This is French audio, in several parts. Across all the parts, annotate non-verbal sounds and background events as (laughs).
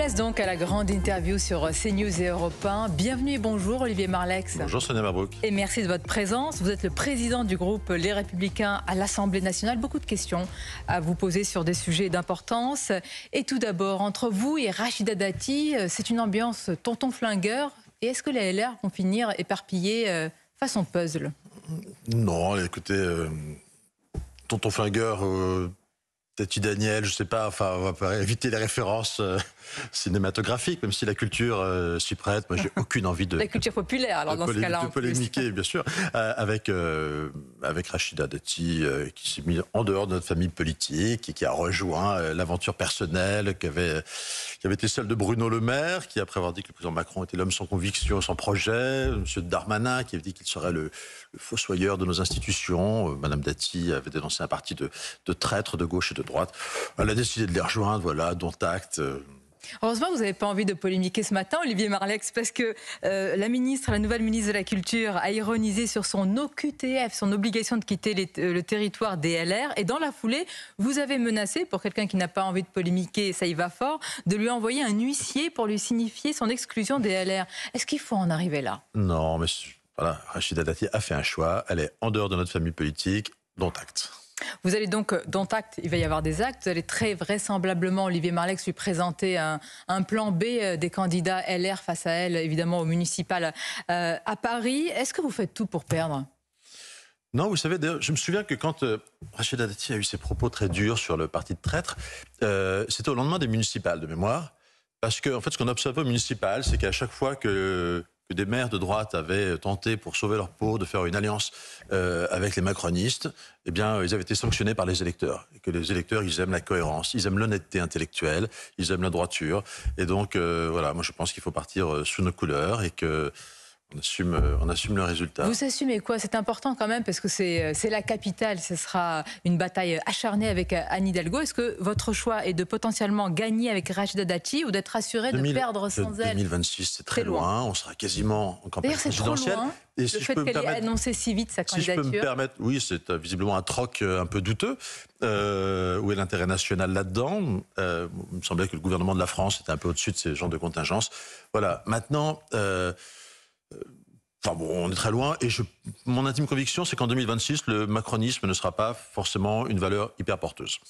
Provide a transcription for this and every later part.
Place donc à la grande interview sur CNews et Europe Bienvenue et bonjour Olivier Marlex. Bonjour Sonia Mabrouk. Et merci de votre présence. Vous êtes le président du groupe Les Républicains à l'Assemblée nationale. Beaucoup de questions à vous poser sur des sujets d'importance. Et tout d'abord, entre vous et Rachida Dati, euh, c'est une ambiance tonton flingueur. Et est-ce que les LR vont finir éparpillés euh, façon puzzle Non, écoutez, euh, tonton flingueur... – Dati Daniel, je sais pas, enfin, on va éviter les références euh, (laughs) cinématographiques, même si la culture euh, s'y prête. Moi, j'ai (laughs) aucune envie de. la culture populaire, alors, dans ce cas-là. De polémiquer, bien sûr, euh, avec, avec Rachida Dati, qui s'est mise en dehors de notre famille politique et qui a rejoint l'aventure personnelle qu'avait, qui avait été celle de Bruno Le Maire, qui, après avoir dit que le président Macron était l'homme sans conviction, sans projet, M. Darmanin, qui avait dit qu'il serait le, fossoyeur de nos institutions, Madame Dati avait dénoncé un parti de, de traître de gauche et de de droite. Elle a décidé de les rejoindre, voilà, dont acte. Euh. Heureusement, vous n'avez pas envie de polémiquer ce matin, Olivier Marlex, parce que euh, la ministre, la nouvelle ministre de la Culture, a ironisé sur son OQTF, son obligation de quitter euh, le territoire des LR. Et dans la foulée, vous avez menacé, pour quelqu'un qui n'a pas envie de polémiquer, ça y va fort, de lui envoyer un huissier pour lui signifier son exclusion des LR. Est-ce qu'il faut en arriver là Non, mais voilà, Rachida Dati a fait un choix. Elle est en dehors de notre famille politique, dont acte. Vous allez donc, euh, dans acte, il va y avoir des actes. Vous allez très vraisemblablement, Olivier Marlex, lui présenter un, plan B euh, des candidats LR face à elle, évidemment, au municipal euh, à Paris. Est-ce que vous faites tout pour perdre non, vous savez, je me souviens que quand Rachida Dati a eu ses propos très durs sur le parti de traître, c'était au lendemain des municipales de mémoire. Parce qu'en en fait, ce qu'on observe au municipal, c'est qu'à chaque fois que que des maires de droite avaient tenté, pour sauver leur peau, de faire une alliance euh, avec les macronistes, eh bien, ils avaient été sanctionnés par les électeurs. Et que les électeurs, ils aiment la cohérence, ils aiment l'honnêteté intellectuelle, ils aiment la droiture. Et donc, euh, voilà, moi, je pense qu'il faut partir euh, sous nos couleurs et que on assume, euh, on assume le résultat. Vous assumez quoi C'est important quand même parce que euh, c'est la capitale. Ce sera une bataille acharnée avec euh, Anne Hidalgo. Est-ce que votre choix est de potentiellement gagner avec Rachida Dati ou d'être assuré de perdre sans elle 2026, c'est très loin. On sera quasiment en campagne présidentielle. Et si le fait qu'elle ait annoncé si vite sa candidature. Si je peux me permettre, oui, c'est visiblement un troc un peu douteux. où est l'intérêt national là-dedans Il me semblait que le gouvernement de la France était un peu au-dessus de ces genres de contingences. Voilà. Maintenant. Enfin bon, on est très loin. Et mon intime conviction, c'est qu'en 2026, le macronisme ne sera pas forcément une valeur hyper porteuse.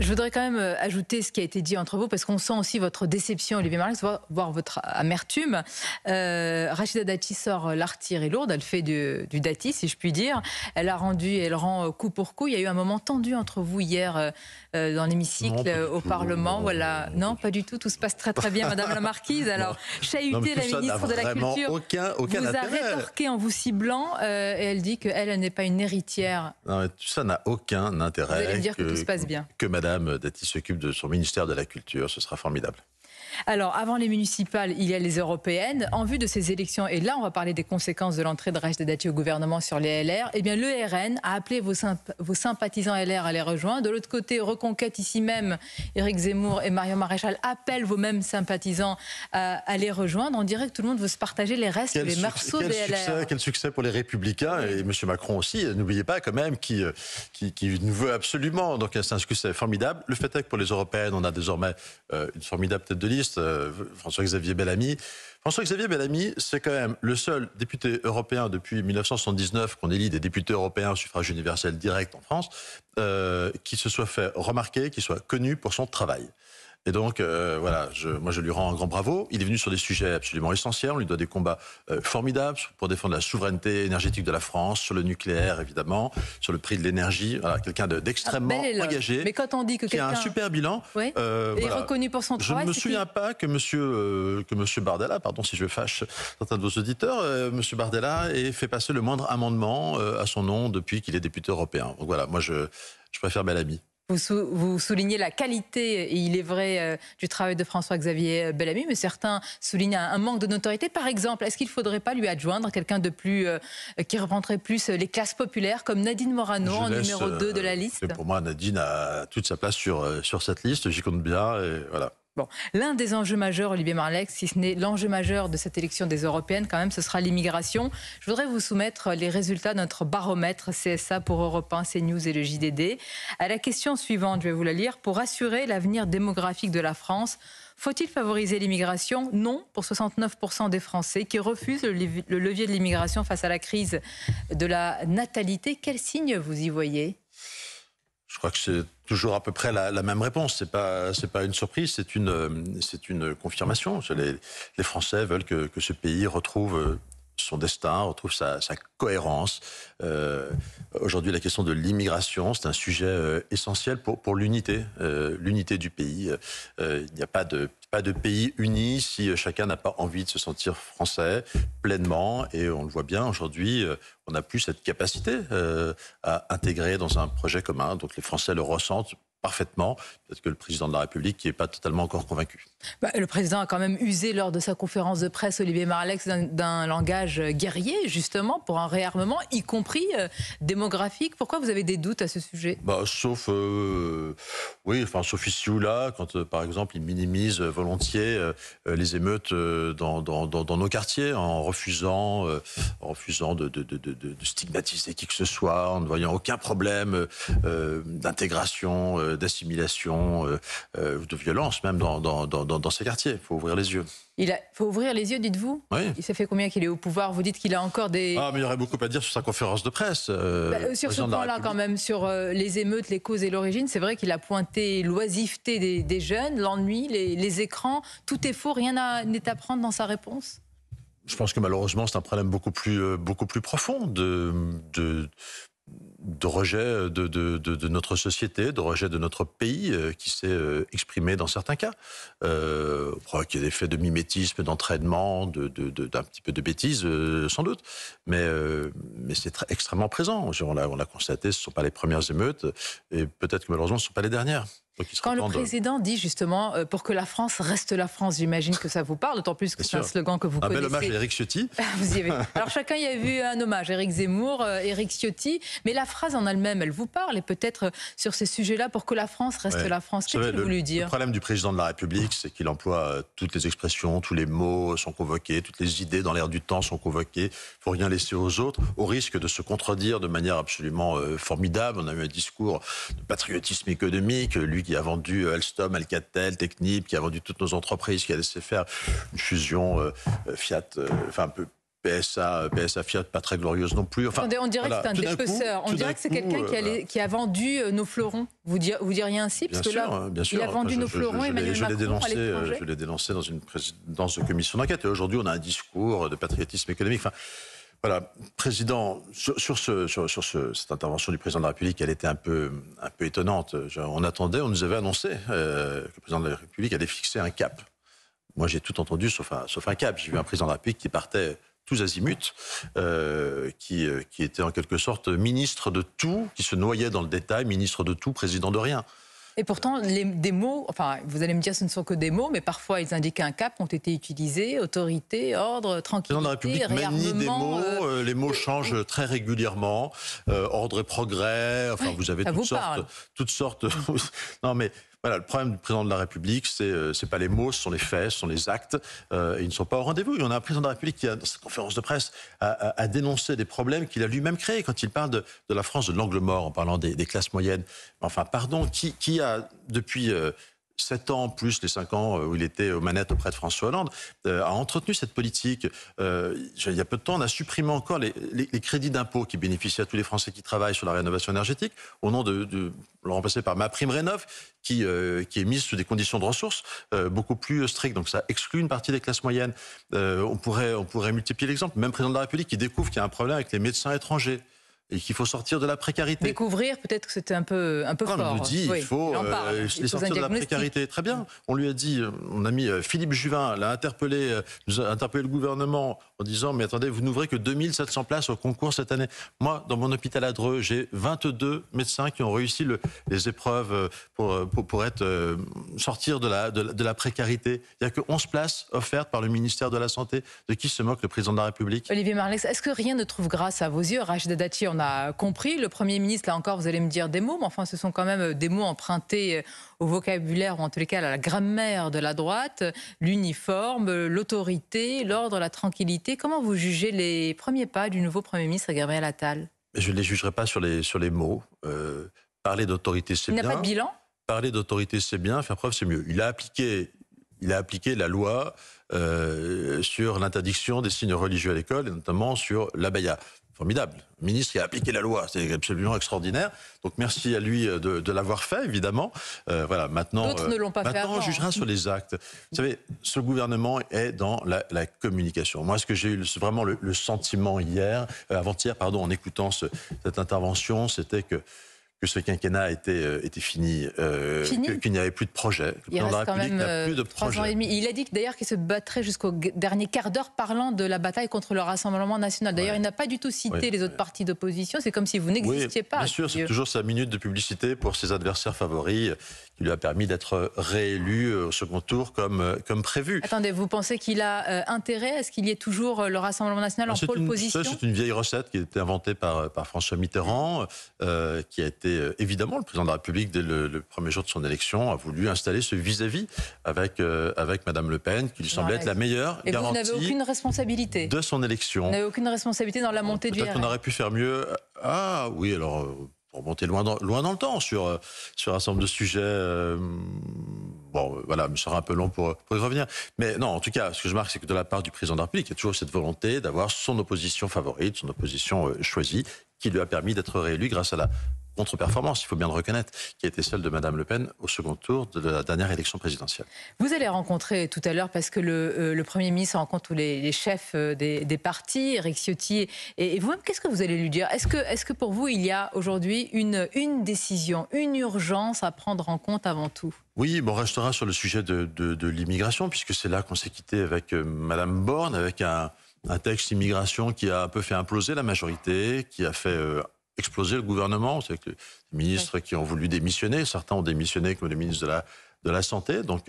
Je voudrais quand même euh, ajouter ce qui a été dit entre vous, parce qu'on sent aussi votre déception, Olivier Marlex, voire votre amertume. Euh, Rachida Dati sort et euh, lourde, elle fait du, Dati, si je puis dire. Elle a rendu, elle rend coup pour coup. Il y a eu un moment tendu entre vous hier dans l'hémicycle au Parlement. Non, voilà. Non, pas du tout. Tout se passe très très bien, Madame la Marquise. (laughs) Alors, chahutée, la ministre de la Culture, vous a rétorqué en vous ciblant, et elle dit qu'elle, elle, n'est pas une héritière. Non, mais tout ça n'a aucun intérêt. Vous allez dire que tout se passe bien que Madame Dati s'occupe de son ministère de la Culture. Ce sera formidable. Alors, avant les municipales, il y a les européennes. En vue de ces élections, et là, on va parler des conséquences de l'entrée de Rachida Dati au gouvernement sur les LR, eh bien, le RN a appelé vos, sympathisants LR à les rejoindre. De l'autre côté, Reconquête, ici même, Éric Zemmour et Marion Maréchal appellent vos mêmes sympathisants euh, à, les rejoindre. On dirait que tout le monde veut se partager les restes, les morceaux des LR. quel succès pour les Républicains et M. Macron aussi, n'oubliez pas quand même, euh, qui, qui, nous veut absolument. Donc, c'est un succès formidable. Le fait est que pour les Européennes, on a désormais euh, une formidable tête de liste euh, François-Xavier Bellamy. François-Xavier Bellamy, c'est quand même le seul député européen depuis 1979 qu'on élit des députés européens au suffrage universel direct en France, euh, qui se soit fait remarquer, qui soit connu pour son travail. Et donc, euh, voilà, je, moi je lui rends un grand bravo. Il est venu sur des sujets absolument essentiels. On lui doit des combats euh, formidables pour défendre la souveraineté énergétique de la France, sur le nucléaire évidemment, sur le prix de l'énergie. Voilà, quelqu'un d'extrêmement ah, engagé. Mais que a un super bilan, euh, reconnu pour son travail. Je ne me souviens pas que Monsieur que Monsieur Bardella, pardon si je fâche certains de vos auditeurs, Monsieur Bardella ait fait passer le moindre amendement à son nom depuis qu'il est député européen. Donc voilà, moi je je préfère Bellamy. Vous, soulignez la qualité, et il est vrai, euh, du travail de François-Xavier euh, Bellamy, mais certains soulignent un, manque de notoriété. Par exemple, est-ce qu'il ne faudrait pas lui adjoindre quelqu'un de plus euh, qui représenterait plus les classes populaires, comme Nadine Morano en numéro 2 de la liste Pour moi, Nadine a toute sa place sur, sur cette liste, j'y compte bien, et voilà l'un des enjeux majeurs, Olivier Marlex, si ce n'est l'enjeu majeur de cette élection des européennes, quand même, ce sera l'immigration. Je voudrais vous soumettre les résultats de notre baromètre CSA pour Europe 1, CNews et le JDD. À la question suivante, je vais vous la lire. Pour assurer l'avenir démographique de la France, faut-il favoriser l'immigration Non, pour 69% des Français qui refusent le levier de l'immigration face à la crise de la natalité. Quel signe vous y voyez je crois que c'est toujours à peu près la, même réponse. C'est pas c'est pas une surprise, c'est une euh, c'est une confirmation. Les, les Français veulent que, que, ce pays retrouve euh, son destin, retrouve sa, cohérence. Euh, aujourd'hui, la question de l'immigration, c'est un sujet euh, essentiel pour, pour l'unité, euh, l'unité du pays. il n'y a pas de, pas de pays uni si chacun n'a pas envie de se sentir français pleinement. Et on le voit bien aujourd'hui, on n'a plus cette capacité à intégrer dans un projet commun. Donc les Français le ressentent parfaitement. Peut-être que le président de la République n'est pas totalement encore convaincu. Bah, le président a quand même usé lors de sa conférence de presse, Olivier Maralex, d'un langage euh, guerrier, justement, pour un réarmement, y compris euh, démographique. Pourquoi vous avez des doutes à ce sujet bah, Sauf, euh, oui, enfin, sauf ici ou là, quand, par exemple, il minimise volontiers les émeutes dans, nos quartiers, en refusant, refusant de, de, stigmatiser qui que ce soit, en ne voyant aucun problème d'intégration euh, d'assimilation, euh, euh, de violence même dans, dans, dans, ces quartiers. Il faut ouvrir les yeux. Il faut ouvrir les yeux, dites-vous Oui. Il s'est fait combien qu'il est au pouvoir Vous dites qu'il a encore des... Ah, mais il y aurait beaucoup à dire sur sa conférence de presse. Bah, sur ce point-là, quand même, sur les émeutes, les causes et l'origine, c'est vrai qu'il a pointé l'oisiveté des, des jeunes, l'ennui, les, les, écrans. Tout est faux, rien n'est à prendre dans sa réponse je pense que malheureusement, c'est un problème beaucoup plus, beaucoup plus profond de, de rejet de, de, de, notre société, de rejet de notre pays, euh, qui s'est euh, exprimé dans certains cas. Euh, qu'il y a des faits de mimétisme, d'entraînement, d'un petit peu de bêtise, euh, sans doute. Mais, mais c'est extrêmement présent. On l'a constaté, ce ne sont pas les premières émeutes, et peut-être que malheureusement, ce ne sont pas les dernières. Quand le président dit justement euh, pour que la France reste la France, j'imagine que ça vous parle, d'autant plus que c'est un slogan que vous connaissez. Un bel hommage à Éric Ciotti. (laughs) Ah, vous y avez... (laughs) Alors chacun y a vu un hommage, Éric Zemmour, euh, Éric Ciotti, mais la phrase en elle-même, elle vous parle, et peut-être euh, sur ces sujets-là, pour que la France reste la France. Qu'est-ce qu'il voulait dire Le problème du président de la République, c'est qu'il emploie toutes les expressions, tous les mots sont convoqués, toutes les idées dans l'air du temps sont convoquées, il faut rien laisser aux autres, au risque de se contredire de manière absolument formidable. On a eu un discours de patriotisme économique, lui qui qui a vendu euh, Alstom, Alcatel, Technip, qui a vendu toutes nos entreprises, qui a laissé faire une fusion euh, euh, Fiat, enfin un peu PSA, PSA Fiat, pas très glorieuse non plus. Enfin, on dirait que c'est un défesseur, On dirait que c'est quelqu'un qui, a vendu nos fleurons. Vous, dire, vous diriez ainsi Parce bien que sûr, là, hein, bien sûr. il a vendu nos fleurons. et je, Je l'ai dénoncé dans une présidence de commission d'enquête. Et aujourd'hui, on a un discours de patriotisme économique. Enfin, voilà, Président, sur, cette intervention du Président de la République, elle était un peu, un peu étonnante. on attendait, on nous avait annoncé euh, que le Président de la République allait fixer un cap. Moi, j'ai tout entendu sauf un, cap. J'ai vu un Président de la République qui partait tous azimuts, euh, euh, qui était en quelque sorte ministre de tout, qui se noyait dans le détail, ministre de tout, président de rien. Et pourtant, les, des mots, enfin, vous allez me dire ce ne sont que des mots, mais parfois ils indiquent un cap, ont été utilisés, autorité, ordre, tranquillité, de la République ni des mots, euh, euh, les mots changent très régulièrement, euh, ordre et progrès, enfin, vous avez toutes sortes, toutes sortes, toutes sortes... non mais voilà, le problème du président de la République, c'est euh, c'est pas les mots, ce sont les faits, ce sont les actes, euh, ils ne sont pas au rendez-vous. Il y en a un président de la République qui, a, dans sa conférence de presse, a, dénoncé des problèmes qu'il a lui-même créés quand il parle de, la France de l'angle mort, en parlant des, classes moyennes. Enfin, pardon, qui, qui a, depuis euh, 7 ans plus les 5 ans euh, où il était aux manettes auprès de François Hollande, euh, a entretenu cette politique. Euh, il y a peu de temps, on a supprimé encore les, crédits d'impôt qui bénéficient à tous les Français qui travaillent sur la rénovation énergétique, au nom de, de le remplacer par ma prime rénov, qui, qui est mise sous des conditions de ressources beaucoup plus strictes. Donc ça exclut une partie des classes moyennes. on, pourrait, on pourrait multiplier l'exemple. Même le président de la République qui découvre qu'il y a un problème avec les médecins étrangers et qu'il faut sortir de la précarité. Découvrir, peut-être que c'était un peu, un peu fort. On nous dit il faut euh, sortir de la précarité. Très bien. Mm. On lui a dit, on a mis euh, Philippe Juvin, l'a interpellé, euh, nous a interpellé le gouvernement en disant Mais attendez, vous n'ouvrez que 2700 places au concours cette année. Moi, dans mon hôpital à Dreux, j'ai 22 médecins qui ont réussi les épreuves pour, pour, être, sortir de la, de, la précarité. Il n'y a que 11 places offertes par le ministère de la Santé. De qui se moque le président de la République Olivier Marlex, est-ce que rien ne trouve grâce à vos yeux Rachida Dati, on a compris. Le Premier ministre, là encore, vous allez me dire des mots, mais enfin, ce sont quand même euh, des mots empruntés euh, au vocabulaire, ou en tous les cas à la grammaire de la droite, l'uniforme, euh, l'autorité, l'ordre, la tranquillité. Comment vous jugez les premiers pas du nouveau Premier ministre Gabriel Attal Je ne les jugerai pas sur les, sur les mots. parler d'autorité, c'est bien. Il n'a pas de bilan Parler d'autorité, c'est bien. Faire preuve, c'est mieux. Il a appliqué, il a appliqué la loi sur l'interdiction des signes religieux à l'école, et notamment sur l'abaya formidable. Le ministre qui a appliqué la loi, c'est absolument extraordinaire. Donc merci à lui euh, de, l'avoir fait, évidemment. Euh, voilà, maintenant, D'autres euh, ne l'ont pas maintenant, fait on jugera hein. sur les actes. Vous savez, ce gouvernement est dans la, communication. Moi, ce que j'ai eu vraiment le, sentiment hier, avant-hier, pardon, en écoutant cette intervention, c'était que que ce quinquennat était, euh, était fini, euh, qu'il n'y avait plus de projet. Euh, plus de Il a dit d'ailleurs qu'il se battrait jusqu'au dernier quart d'heure parlant de la bataille contre le Rassemblement national. D'ailleurs, il n'a pas du tout cité les autres partis d'opposition. C'est comme si vous n'existiez pas. Bien sûr, c'est toujours sa minute de publicité pour ses adversaires favoris lui a permis d'être réélu euh, au second tour comme, euh, comme prévu. Attendez, vous pensez qu'il a euh, intérêt à ce qu'il y ait toujours le Rassemblement national bah, en pôle position C'est une vieille recette qui a été inventée par, par François Mitterrand, qui a été évidemment le président de la République dès le, premier jour de son élection a voulu installer ce vis-à-vis avec Mme avec Madame Le Pen, qui lui semblait être la meilleure Et garantie. vous n'avez aucune responsabilité de son élection. Vous n'avez aucune responsabilité dans la montée du. Peut-être qu'on aurait pu faire mieux. Ah oui, alors remonter loin loin dans le temps sur, euh, sur un certain nombre de sujets. Euh, bon, euh, voilà, me sera un peu long pour, pour y revenir. Mais non, en tout cas, ce que je marque, c'est que de la part du président de la République, il y a toujours cette volonté d'avoir son opposition favorite, son opposition choisie, qui lui a permis d'être réélu grâce à la contre-performance, il faut bien le reconnaître, qui a été celle de Mme Le Pen au second tour de la dernière élection présidentielle. Vous allez rencontrer tout à l'heure, parce que le, euh, Premier ministre rencontre tous les, chefs euh, des, partis, Eric Ciotti, et, vous-même, qu'est-ce que vous allez lui dire Est-ce que, est que pour vous, il y a aujourd'hui une, une décision, une urgence à prendre en compte avant tout oui, bon, on restera sur le sujet de, l'immigration, puisque c'est là qu'on s'est quitté avec euh, Mme Borne, avec un, texte immigration qui a un peu fait imploser la majorité, qui a fait exploser le gouvernement. C'est que les ministres qui ont voulu démissionner, certains ont démissionné comme les ministres de la de la Santé. Donc,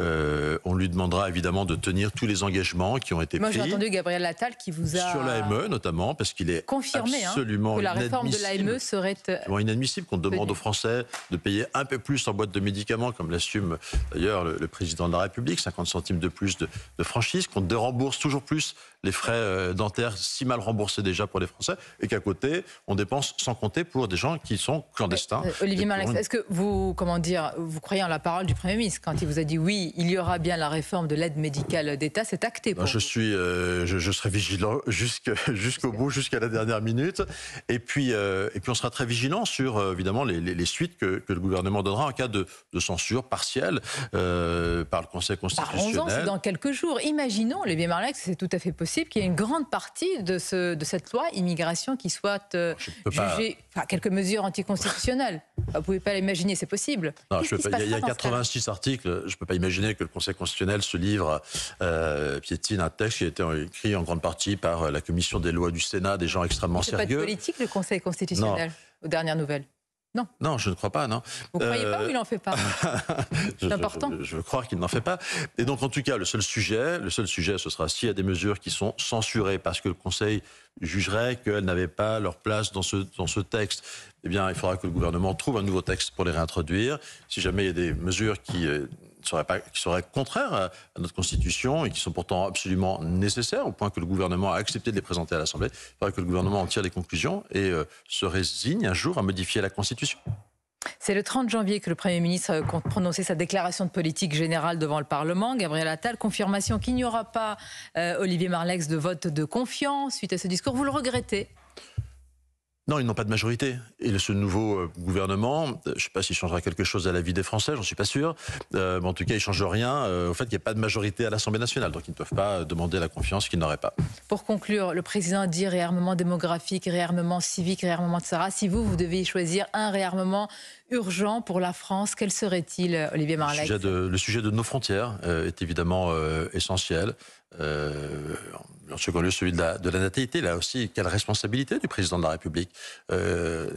euh, on lui demandera évidemment de tenir tous les engagements qui ont été pris. Moi, j'ai entendu Gabriel Attal qui vous a. Sur l'AME, notamment, parce qu'il est. Confirmé hein, absolument hein, que la réforme de l'AME serait. Euh, inadmissible qu'on demande aux Français de payer un peu plus en boîte de médicaments, comme l'assume d'ailleurs le, président de la République, 50 centimes de plus de, franchise, qu'on rembourse toujours plus les frais euh, dentaires si mal remboursés déjà pour les Français, et qu'à côté, on dépense sans compter pour des gens qui sont clandestins. Olivier Marlex, est-ce que vous, comment dire, vous croyez en la parole du Premier ministre. Quand il vous a dit oui, il y aura bien la réforme de l'aide médicale d'État, c'est acté. Ben, je, suis, euh, je, serai vigilant (laughs) jusqu'au bout, jusqu'à la dernière minute. Et puis, euh, et puis on sera très vigilant sur, euh, évidemment, les, suites que, le gouvernement donnera en cas de, censure partielle par le Conseil constitutionnel. c'est dans quelques jours. Imaginons, les Marlex, c'est tout à fait possible qu'il y ait une grande partie de, de cette loi immigration qui soit jugée. à quelques mesures anticonstitutionnelles. Vous ne pouvez pas l'imaginer, c'est possible. Non, je pas, il y a cet articles, je ne peux pas imaginer que le Conseil constitutionnel se livre, euh, piétine un texte qui a été écrit en grande partie par la Commission des lois du Sénat, des gens extrêmement sérieux. de politique, le Conseil constitutionnel, aux dernières nouvelles non. je ne crois pas, non. Vous ne croyez pas ou euh, il n'en fait pas (laughs) C'est important. Je, crois qu'il n'en fait pas. Et donc, en tout cas, le seul sujet, le seul sujet, ce sera s'il y a des mesures qui sont censurées parce que le Conseil jugerait qu'elles n'avaient pas leur place dans ce, dans ce texte, eh bien, il faudra que le gouvernement trouve un nouveau texte pour les réintroduire. Si jamais il y a des mesures qui euh, qui seraient, contraires à notre Constitution et qui sont pourtant absolument nécessaires, au point que le gouvernement a accepté de les présenter à l'Assemblée. Il faudrait que le gouvernement en tire les conclusions et euh, se résigne un jour à modifier la Constitution. C'est le 30 janvier que le Premier ministre compte prononcer sa déclaration de politique générale devant le Parlement. Gabriel Attal, confirmation qu'il n'y aura pas, euh, Olivier Marlex, de vote de confiance suite à ce discours. Vous le regrettez non, ils n'ont pas de majorité. Et ce nouveau euh, gouvernement, euh, je ne sais pas s'il changera quelque chose à la vie des Français, j'en suis pas sûr. Euh, mais en tout cas, il ne change rien au fait qu'il n'y a pas de majorité à l'Assemblée nationale. Donc, ils ne peuvent pas demander la confiance qu'ils n'auraient pas. Pour conclure, le président dit réarmement démographique, réarmement civique, réarmement de Sarah. Si vous, vous deviez choisir un réarmement urgent pour la France, quel serait-il, Olivier Marleix le, sujet de nos frontières est évidemment essentiel. Euh, en second lieu, celui de la, natalité. Là aussi, quelle responsabilité du président de la République euh,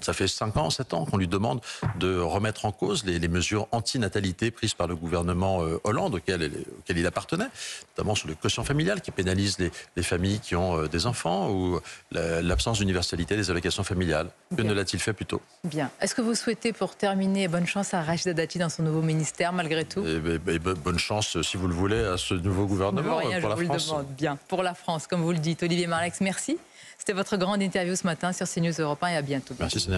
Ça fait 5 ans, 7 ans qu'on lui demande de remettre en cause les, les mesures natalité prises par le gouvernement euh, Hollande auquel, il appartenait, notamment sur le quotient familial qui pénalise les, familles qui ont des enfants ou l'absence d'universalité des allocations familiales. Que ne l'a-t-il fait plus tôt Bien. Est-ce que vous souhaitez, pour terminer, bonne chance à Rachida Dati dans son nouveau ministère malgré tout eh ben, eh ben, Bonne chance, si vous le voulez, à ce nouveau gouvernement pour la vous France. le demande. Bien, pour la France, comme vous le dites. Olivier Marlex, merci. C'était votre grande interview ce matin sur CNews Europe 1 et à bientôt. Merci,